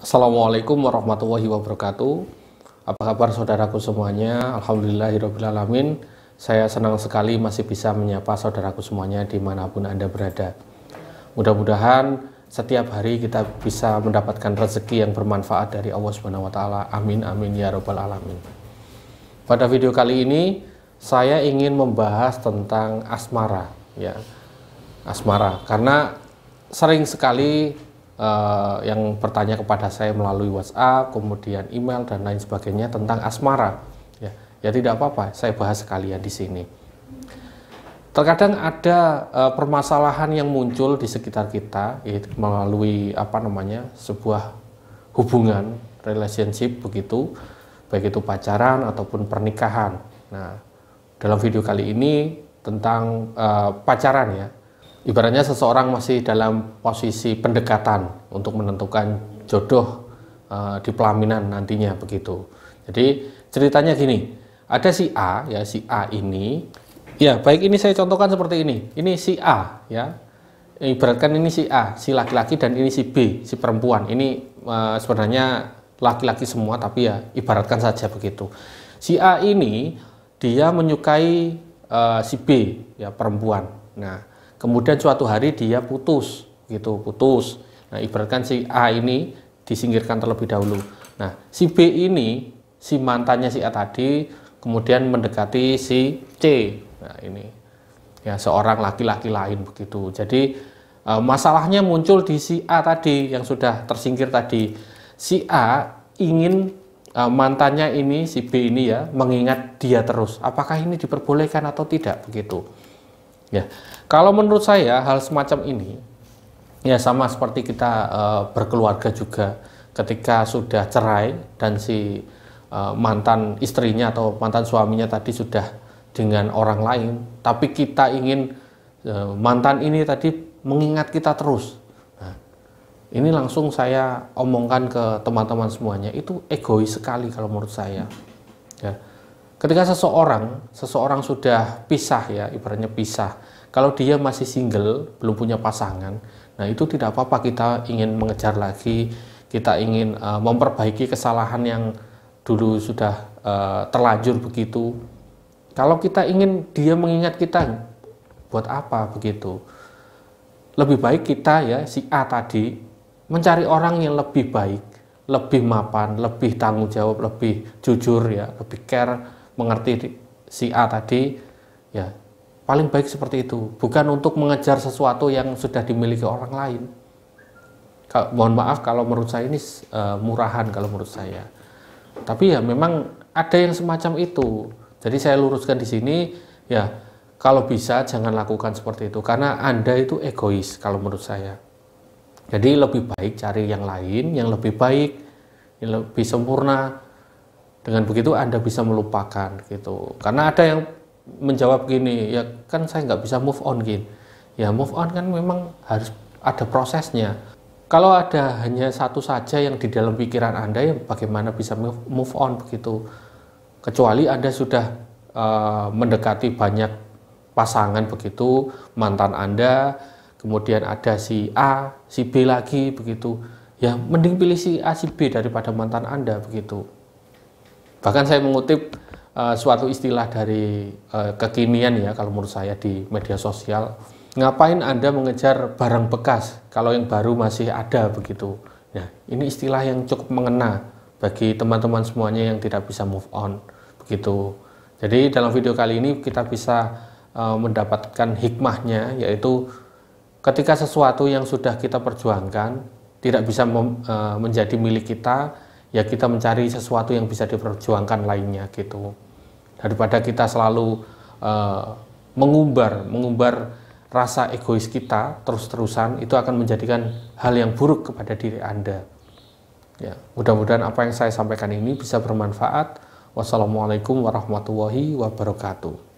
Assalamualaikum warahmatullahi wabarakatuh. Apa kabar saudaraku semuanya? Alhamdulillahirobbilalamin. Saya senang sekali masih bisa menyapa saudaraku semuanya dimanapun Anda berada. Mudah-mudahan setiap hari kita bisa mendapatkan rezeki yang bermanfaat dari Allah Subhanahu wa taala. Amin amin ya rabbal alamin. Pada video kali ini saya ingin membahas tentang asmara ya. Asmara karena sering sekali uh, yang bertanya kepada saya melalui WhatsApp, kemudian email dan lain sebagainya tentang asmara. Ya, ya tidak apa-apa, saya bahas sekalian di sini. Terkadang ada uh, permasalahan yang muncul di sekitar kita yaitu melalui apa namanya sebuah hubungan relationship begitu, baik itu pacaran ataupun pernikahan. Nah, dalam video kali ini tentang uh, pacaran ya, ibaratnya seseorang masih dalam posisi pendekatan untuk menentukan jodoh uh, di pelaminan nantinya begitu. Jadi ceritanya gini, ada si A ya si A ini ya baik ini saya contohkan seperti ini. Ini si A ya. Ibaratkan ini si A, si laki-laki dan ini si B, si perempuan. Ini uh, sebenarnya laki-laki semua tapi ya ibaratkan saja begitu. Si A ini dia menyukai uh, si B ya perempuan. Nah, kemudian suatu hari dia putus gitu putus nah ibaratkan si A ini disingkirkan terlebih dahulu nah si B ini si mantannya si A tadi kemudian mendekati si C nah ini ya seorang laki-laki lain begitu jadi e, masalahnya muncul di si A tadi yang sudah tersingkir tadi si A ingin e, mantannya ini si B ini ya mengingat dia terus apakah ini diperbolehkan atau tidak begitu Ya, kalau menurut saya hal semacam ini ya sama seperti kita uh, berkeluarga juga ketika sudah cerai dan si uh, mantan istrinya atau mantan suaminya tadi sudah dengan orang lain, tapi kita ingin uh, mantan ini tadi mengingat kita terus. Nah, ini langsung saya omongkan ke teman-teman semuanya itu egois sekali kalau menurut saya. Ya ketika seseorang seseorang sudah pisah ya ibaratnya pisah kalau dia masih single belum punya pasangan nah itu tidak apa-apa kita ingin mengejar lagi kita ingin uh, memperbaiki kesalahan yang dulu sudah uh, terlanjur begitu kalau kita ingin dia mengingat kita buat apa begitu lebih baik kita ya si A tadi mencari orang yang lebih baik lebih mapan lebih tanggung jawab lebih jujur ya lebih care mengerti si A tadi ya paling baik seperti itu bukan untuk mengejar sesuatu yang sudah dimiliki orang lain kalau, mohon maaf kalau menurut saya ini uh, murahan kalau menurut saya tapi ya memang ada yang semacam itu jadi saya luruskan di sini ya kalau bisa jangan lakukan seperti itu karena anda itu egois kalau menurut saya jadi lebih baik cari yang lain yang lebih baik yang lebih sempurna dengan begitu anda bisa melupakan gitu karena ada yang menjawab gini ya kan saya nggak bisa move on gin ya move on kan memang harus ada prosesnya kalau ada hanya satu saja yang di dalam pikiran anda ya bagaimana bisa move on begitu kecuali anda sudah uh, mendekati banyak pasangan begitu mantan anda kemudian ada si A si B lagi begitu ya mending pilih si A si B daripada mantan anda begitu Bahkan saya mengutip uh, suatu istilah dari uh, kekinian ya kalau menurut saya di media sosial. Ngapain Anda mengejar barang bekas kalau yang baru masih ada begitu? Nah, ini istilah yang cukup mengena bagi teman-teman semuanya yang tidak bisa move on begitu. Jadi dalam video kali ini kita bisa uh, mendapatkan hikmahnya yaitu ketika sesuatu yang sudah kita perjuangkan tidak bisa mem, uh, menjadi milik kita ya kita mencari sesuatu yang bisa diperjuangkan lainnya gitu daripada kita selalu uh, mengumbar mengumbar rasa egois kita terus-terusan itu akan menjadikan hal yang buruk kepada diri Anda. Ya, mudah-mudahan apa yang saya sampaikan ini bisa bermanfaat. Wassalamualaikum warahmatullahi wabarakatuh.